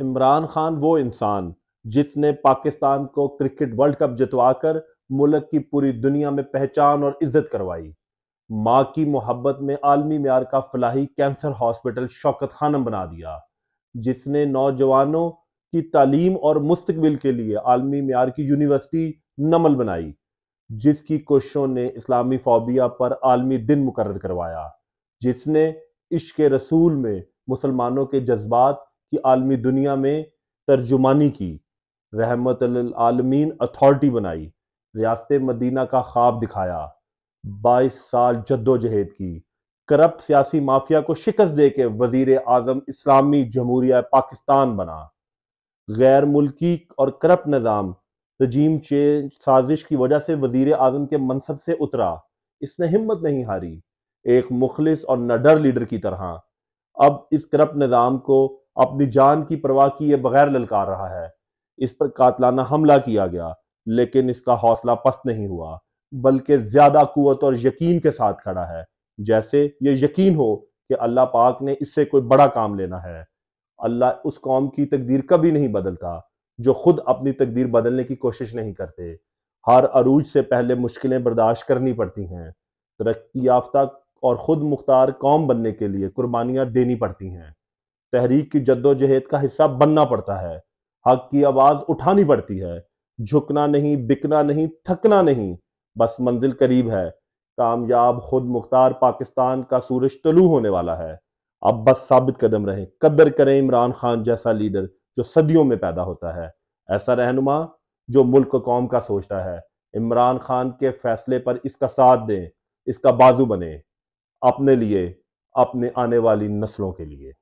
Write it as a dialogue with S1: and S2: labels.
S1: इमरान खान वो इंसान जिसने पाकिस्तान को क्रिकेट वर्ल्ड कप जितवाकर मुल्क की पूरी दुनिया में पहचान और इज्जत करवाई माँ की मोहब्बत में आलमी मैार का फलाही कैंसर हॉस्पिटल शौकत खानम बना दिया जिसने नौजवानों की तालीम और मुस्तबिल के लिए आलमी मैार की यूनिवर्सिटी नमल बनाई जिसकी कोशिशों ने इस्लामी फोबिया पर आलमी दिन मुकर करवाया जिसने इश्क रसूल में मुसलमानों के जज्बात की आलमी दुनिया में तर्जुमानी की रहमत आलमीन अथॉरिटी बनाई रियासत मदीना का ख्वाब दिखाया बाईस साल जद्दोजहद की करप्ट सियासी माफिया को शिकस्त दे के वजीर आजम इस्लामी जमहूरिया पाकिस्तान बना गैर मुल्की और करप्ट निज़ाम रजीम चेंज साजिश की वजह से वजीर आजम के मनसब से उतरा इसने हिम्मत नहीं हारी एक मुखलिस और नडर लीडर की तरह अब इस करप्ट निज़ाम को अपनी जान की परवाह किए बगैर ललकार रहा है इस पर कातलाना हमला किया गया लेकिन इसका हौसला पस्त नहीं हुआ बल्कि ज्यादा कुत और यकीन के साथ खड़ा है जैसे ये यकीन हो कि अल्लाह पाक ने इससे कोई बड़ा काम लेना है अल्लाह उस कौम की तकदीर कभी नहीं बदलता जो खुद अपनी तकदीर बदलने की कोशिश नहीं करते हर अरूज से पहले मुश्किलें बर्दाश्त करनी पड़ती हैं तरक्की याफ्ता और ख़ुद मुख्तार कौम बनने के लिए कुर्बानियाँ देनी पड़ती हैं तहरीक की जद्दोजहद का हिस्सा बनना पड़ता है हक की आवाज उठानी पड़ती है झुकना नहीं बिकना नहीं थकना नहीं बस मंजिल करीब है कामयाब खुद मुख्तार पाकिस्तान का सूरज तलू होने वाला है अब बस साबित कदम रहें कदर करें इमरान खान जैसा लीडर जो सदियों में पैदा होता है ऐसा रहनुमा जो मुल्क कौम का सोचता है इमरान खान के फैसले पर इसका साथ दें इसका बाजू बने अपने लिए अपने आने वाली नस्लों के लिए